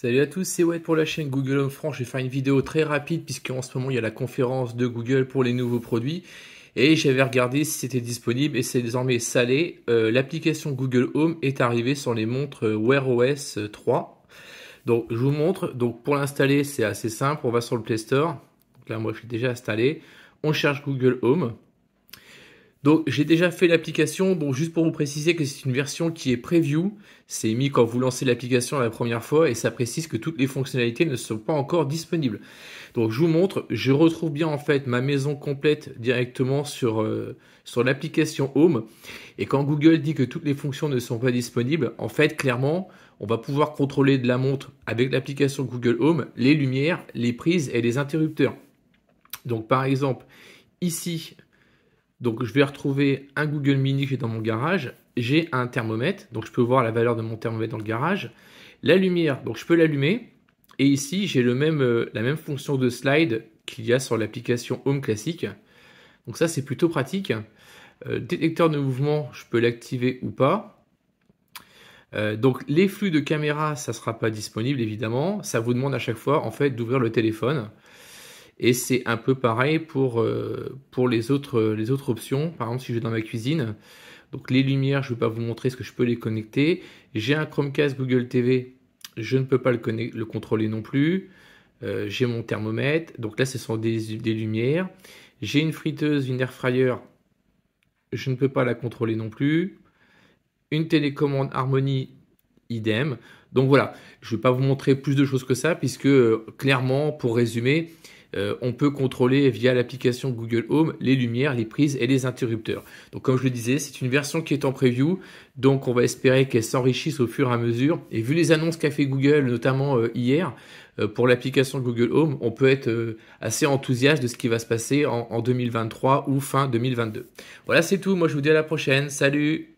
Salut à tous, c'est Wade pour la chaîne Google Home France. Je vais faire une vidéo très rapide en ce moment il y a la conférence de Google pour les nouveaux produits et j'avais regardé si c'était disponible et c'est désormais salé. Euh, l'application Google Home est arrivée sur les montres Wear OS 3. Donc je vous montre. Donc pour l'installer c'est assez simple. On va sur le Play Store. là moi je l'ai déjà installé. On cherche Google Home. Donc j'ai déjà fait l'application, bon juste pour vous préciser que c'est une version qui est preview, c'est mis quand vous lancez l'application la première fois et ça précise que toutes les fonctionnalités ne sont pas encore disponibles. Donc je vous montre, je retrouve bien en fait ma maison complète directement sur, euh, sur l'application Home et quand Google dit que toutes les fonctions ne sont pas disponibles, en fait clairement on va pouvoir contrôler de la montre avec l'application Google Home les lumières, les prises et les interrupteurs. Donc par exemple ici donc je vais retrouver un Google Mini qui est dans mon garage. J'ai un thermomètre, donc je peux voir la valeur de mon thermomètre dans le garage. La lumière, donc je peux l'allumer. Et ici, j'ai même, euh, la même fonction de slide qu'il y a sur l'application Home classique. Donc ça, c'est plutôt pratique. Euh, détecteur de mouvement, je peux l'activer ou pas. Euh, donc les flux de caméra, ça ne sera pas disponible évidemment. Ça vous demande à chaque fois en fait d'ouvrir le téléphone. Et c'est un peu pareil pour, euh, pour les, autres, euh, les autres options. Par exemple, si je vais dans ma cuisine, donc les lumières, je ne vais pas vous montrer ce que je peux les connecter. J'ai un Chromecast Google TV, je ne peux pas le, contrôler non plus. Euh, j'ai mon thermomètre, donc là ce sont des, lumières. J'ai une friteuse, une air fryer, je ne peux pas la contrôler non plus. Une télécommande Harmony, idem. Donc voilà, je ne vais pas vous montrer plus de choses que ça, puisque clairement, pour résumer, euh, on peut contrôler via l'application Google Home les lumières, les prises et les interrupteurs. Donc comme je le disais, c'est une version qui est en preview, donc on va espérer qu'elle s'enrichisse au fur et à mesure. Et vu les annonces qu'a fait Google, notamment euh, hier, euh, pour l'application Google Home, on peut être assez enthousiaste de ce qui va se passer en 2023 ou fin 2022. Voilà, c'est tout. Moi, je vous dis à la prochaine. Salut